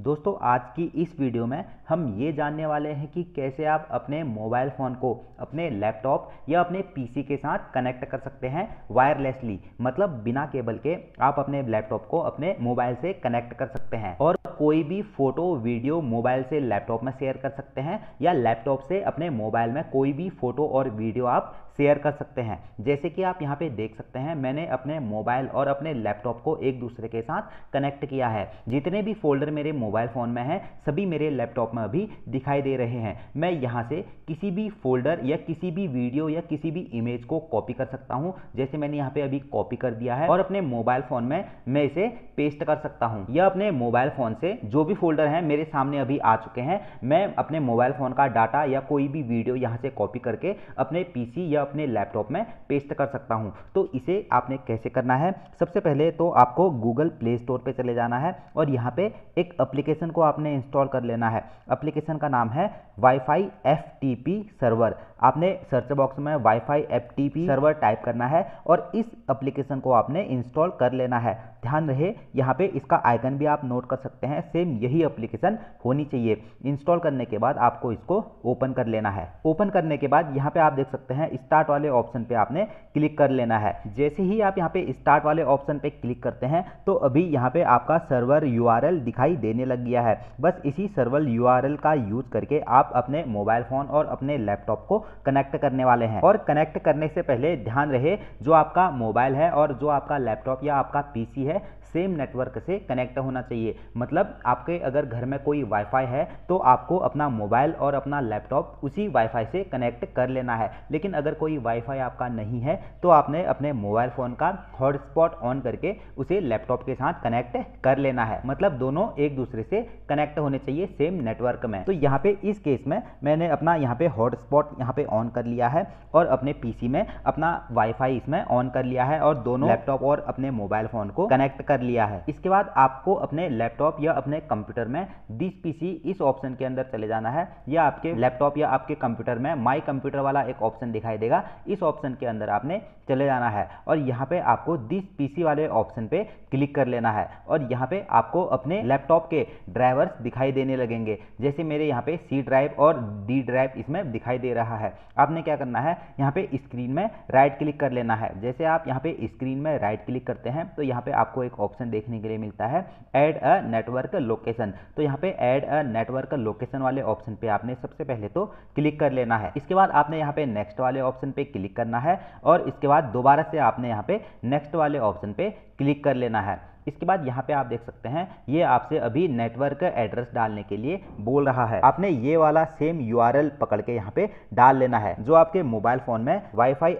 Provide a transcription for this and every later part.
दोस्तों आज की इस वीडियो में हम ये जानने वाले हैं कि कैसे आप अपने मोबाइल फ़ोन को अपने लैपटॉप या अपने पीसी के साथ कनेक्ट कर सकते हैं वायरलेसली मतलब बिना केबल के आप अपने लैपटॉप को अपने मोबाइल से कनेक्ट कर सकते हैं और कोई भी फ़ोटो वीडियो मोबाइल से लैपटॉप में शेयर कर सकते हैं या लैपटॉप से अपने मोबाइल में कोई भी फ़ोटो और वीडियो आप शेयर कर सकते हैं जैसे कि आप यहाँ पे देख सकते हैं मैंने अपने मोबाइल और अपने लैपटॉप को एक दूसरे के साथ कनेक्ट किया है जितने भी फोल्डर मेरे मोबाइल फ़ोन में है सभी मेरे लैपटॉप में अभी दिखाई दे रहे हैं मैं यहाँ से किसी भी फोल्डर या किसी भी वीडियो या किसी भी इमेज को कॉपी कर सकता हूँ जैसे मैंने यहाँ पे अभी कॉपी कर दिया है और अपने मोबाइल फ़ोन में मैं इसे पेस्ट कर सकता हूँ या अपने मोबाइल फ़ोन से जो भी फोल्डर हैं मेरे सामने अभी आ चुके हैं मैं अपने मोबाइल फ़ोन का डाटा या कोई भी वीडियो यहाँ से कॉपी करके अपने पीसी या अपने लैपटॉप में पेस्ट कर सकता हूँ तो इसे आपने कैसे करना है सबसे पहले तो आपको गूगल प्ले स्टोर पर चले जाना है और यहाँ पर एक अप्लीकेशन को आपने इंस्टॉल कर लेना है अप्लीकेशन का नाम है वाईफाई एफटीपी सर्वर आपने सर्च बॉक्स में वाईफाई एफटीपी सर्वर टाइप करना है और इस अप्लीकेशन को आपने इंस्टॉल कर लेना है ध्यान रहे यहाँ पे इसका आइकन भी आप नोट कर सकते हैं सेम यही अप्लीकेशन होनी चाहिए इंस्टॉल करने के बाद आपको इसको ओपन कर लेना है ओपन करने के बाद यहाँ पे आप देख सकते हैं स्टार्ट वाले ऑप्शन पे आपने क्लिक कर लेना है जैसे ही आप यहाँ पे स्टार्ट वाले ऑप्शन पे क्लिक करते हैं तो अभी यहाँ पे आपका सर्वर यू दिखाई देने मिलने लग गया है बस इसी सर्वल यू का यूज करके आप अपने मोबाइल फ़ोन और अपने लैपटॉप को कनेक्ट करने वाले हैं और कनेक्ट करने से पहले ध्यान रहे जो आपका मोबाइल है और जो आपका लैपटॉप या आपका पीसी है सेम नेटवर्क से कनेक्ट होना चाहिए मतलब आपके अगर घर में कोई वाईफाई है तो आपको अपना मोबाइल और अपना लैपटॉप उसी वाईफाई से कनेक्ट कर लेना है लेकिन अगर कोई वाईफाई आपका नहीं है तो आपने अपने मोबाइल फ़ोन का हॉटस्पॉट ऑन करके उसे लैपटॉप के साथ कनेक्ट कर लेना है मतलब दोनों एक दूसरे दूसरे से कनेक्ट होने चाहिए सेम नेटवर्क में तो यहाँ पे इस केस में मैंने अपना यहाँ पे हॉटस्पॉट यहाँ पे ऑन कर लिया है और अपने पीसी में अपना वाईफाई इसमें ऑन कर लिया है और दोनों लैपटॉप और अपने मोबाइल फ़ोन को कनेक्ट कर लिया है इसके बाद आपको अपने लैपटॉप या अपने कंप्यूटर में दिस पीसी इस ऑप्शन के अंदर चले जाना है या आपके लैपटॉप या आपके कंप्यूटर में माई कंप्यूटर वाला एक ऑप्शन दिखाई देगा इस ऑप्शन के अंदर आपने चले जाना है और यहाँ पे आपको दिस पीसी वाले ऑप्शन पे क्लिक कर लेना है और यहाँ पे आपको अपने लैपटॉप के ड्राइवर्स दिखाई देने लगेंगे जैसे मेरे यहाँ पे सी ड्राइव और डी ड्राइव इसमें दिखाई दे रहा है आपने क्या करना है यहाँ पे स्क्रीन में राइट क्लिक कर लेना है जैसे आप यहाँ पे स्क्रीन में राइट क्लिक करते हैं तो यहाँ पे आपको एक ऑप्शन देखने के लिए मिलता है एड अ नेटवर्क लोकेशन तो यहाँ पे एड अ नेटवर्क लोकेशन वाले ऑप्शन पे आपने सबसे पहले तो क्लिक कर लेना है इसके बाद आपने यहाँ पे नेक्स्ट वाले ऑप्शन पे क्लिक करना है और इसके बाद दोबारा से आपने यहाँ पे नेक्स्ट वाले ऑप्शन पे क्लिक कर लेना है इसके बाद यहाँ पे आप देख सकते हैं ये आपसे अभी नेटवर्क एड्रेस डालने के लिए बोल रहा है आपने ये वाला सेम यू पकड़ के यहाँ पे डाल लेना है जो आपके मोबाइल फोन में वाई फाई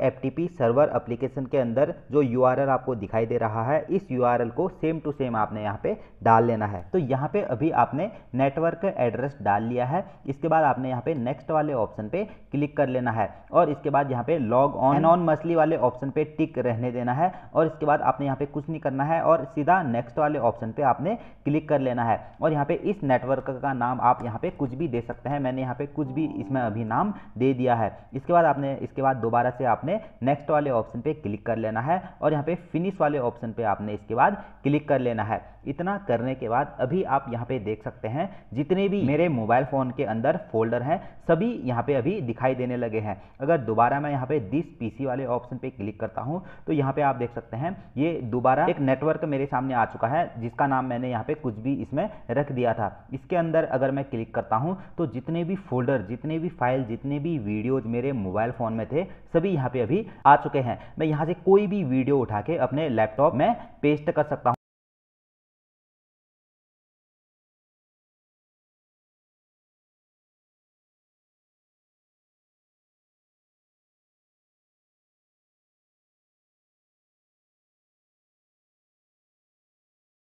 सर्वर एप्लीकेशन के अंदर जो यू आपको दिखाई दे रहा है इस यू को सेम टू सेम आपने यहाँ पे डाल लेना है तो यहाँ पे अभी आपने नेटवर्क एड्रेस डाल लिया है इसके बाद आपने यहाँ पे नेक्स्ट वाले ऑप्शन पे क्लिक कर लेना है और इसके बाद यहाँ पे लॉग ऑन ऑन मछली वाले ऑप्शन पे टिक रहने देना है और इसके बाद आपने यहाँ पे कुछ नहीं करना है और सीधा सीधा नेक्स्ट वाले ऑप्शन पे आपने क्लिक कर लेना है और यहाँ पे इस नेटवर्क का नाम आप यहाँ पे कुछ भी दे सकते हैं मैंने यहाँ पे कुछ भी इसमें अभी नाम दे दिया है इसके बाद आपने इसके बाद दोबारा से आपने नेक्स्ट वाले ऑप्शन पे क्लिक कर लेना है और यहाँ पे फिनिश वाले ऑप्शन पे आपने इसके बाद क्लिक कर लेना है इतना करने के बाद अभी आप यहाँ पे देख सकते हैं जितने भी मेरे मोबाइल फ़ोन के अंदर फोल्डर हैं सभी यहाँ पे अभी दिखाई देने लगे हैं अगर दोबारा मैं यहाँ पे दिस पीसी वाले ऑप्शन पे क्लिक करता हूँ तो यहाँ पे आप देख सकते हैं ये दोबारा एक नेटवर्क मेरे सामने सामने आ चुका है जिसका नाम मैंने यहाँ पे कुछ भी इसमें रख दिया था इसके अंदर अगर मैं क्लिक करता हूँ तो जितने भी फोल्डर जितने भी फाइल जितने भी वीडियोज मेरे मोबाइल फ़ोन में थे सभी यहाँ पे अभी आ चुके हैं मैं यहाँ से कोई भी वीडियो उठा के अपने लैपटॉप में पेस्ट कर सकता हूँ